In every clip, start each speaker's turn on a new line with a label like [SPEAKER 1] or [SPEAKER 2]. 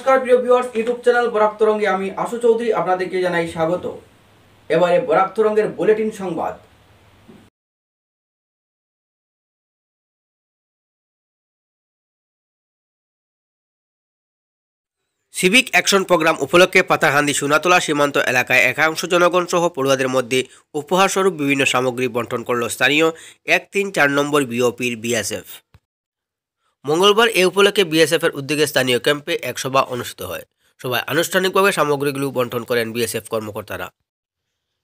[SPEAKER 1] নমস্কার প্রিয় viewers YouTube channel Barak তরঙ্গে আমি আশু চৌধুরী আপনাদেরকে জানাই স্বাগত এবারে বরাক তরঙ্গের বুলেটিন সংবাদ সিভিক অ্যাকশন প্রোগ্রাম উপলক্ষে পাতাহান্দি সুনাতলা সীমান্ত এলাকায় একাংশ জনগণ সহ পড়ুয়াদের মধ্যে উপহারস্বরূপ বিভিন্ন সামগ্রী বন্টন করল স্থানীয় এক তিন চার নম্বর বিওপির বিএসএফ মঙ্গলবার এ উপলক্ষে বিএসএফের উদ্যোগে স্থানীয় ক্যাম্পে এক সভা অনুষ্ঠিত হয় সভায় আনুষ্ঠানিকভাবে সামগ্রীগুলো বন্টন করেন বিএসএফ কর্মকর্তারা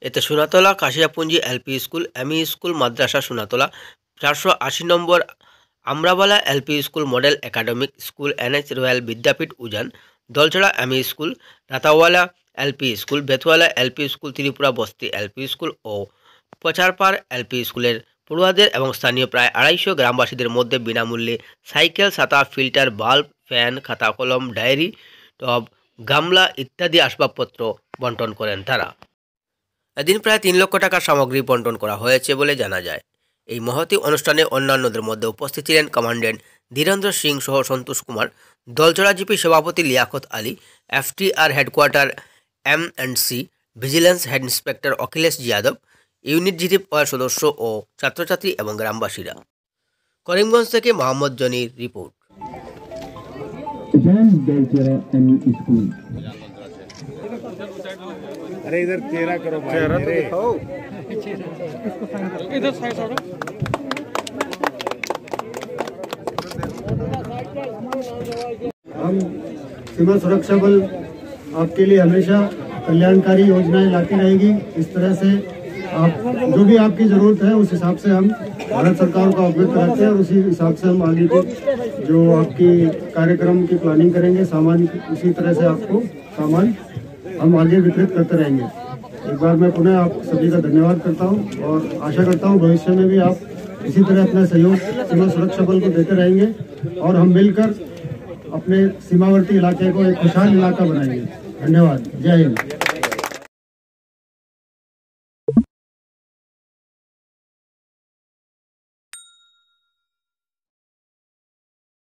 [SPEAKER 1] এতে Sonatala Kashiyapunji LP school ME school মাদ্রাসা সোনাতলা চারশো আশি number Amrabala LP school model academic school NH royal Vidyapith Ujan Dalchhara ME school Ratawala LP school Bethwala LP school Tripura Basti LP school ও পচারপাড় এলপি স্কুলের পড়ুয়াদের এবং স্থানীয় প্রায় আড়াইশো গ্রামবাসীদের মধ্যে বিনামূল্যে সাইকেল ছাতা ফিল্টার বাল্ব ফ্যান খাতা কলম ডায়েরি টব গামলা ইত্যাদি আসবাবপত্র বন্টন করেন তারা এদিন প্রায় তিন লক্ষ টাকার সামগ্রী বন্টন করা হয়েছে বলে জানা যায় এই মহতি অনুষ্ঠানে অন্যান্যদের মধ্যে উপস্থিত ছিলেন কমান্ডেন্ট ধীরেন্দ্র সিং সহ সন্তোষ কুমার দলচড়া জিপি সভাপতি Liaquat Ali FTR headquarter M and C vigilance head inspector Akhilesh Yadav unit জিটিভ ওয়ার সদস্য ও ছাত্রছাত্রী এবং গ্রামবাসীরা করিমগঞ্জ থেকে মোহাম্মদ জনির রিপোর্ট
[SPEAKER 2] अरे इधर चेहरा करो चेहरा तो दिखाओ इधर साइड साइड हम सीमा सुरक्षा बल आपके लिए हमेशा कल्याणकारी योजनाएं लाती रहेगी इस तरह से आप जो भी आपकी ज़रूरत है उस हिसाब से हम भारत सरकार का अवगत करते हैं और उसी हिसाब से हम आगे के जो आपकी कार्यक्रम की प्लानिंग करेंगे सामान उसी तरह से आपको सामान हम आगे वितरित करते रहेंगे एक बार मैं पुनः आप सभी का धन्यवाद करता हूँ और आशा करता हूँ भविष्य में भी आप इसी तरह अपना सहयोग सीमा सुरक्षा बल को देते रहेंगे और हम मिलकर अपने सीमावर्ती इलाके को एक खुशहाल इलाका बनाएंगे धन्यवाद जय
[SPEAKER 1] हिंद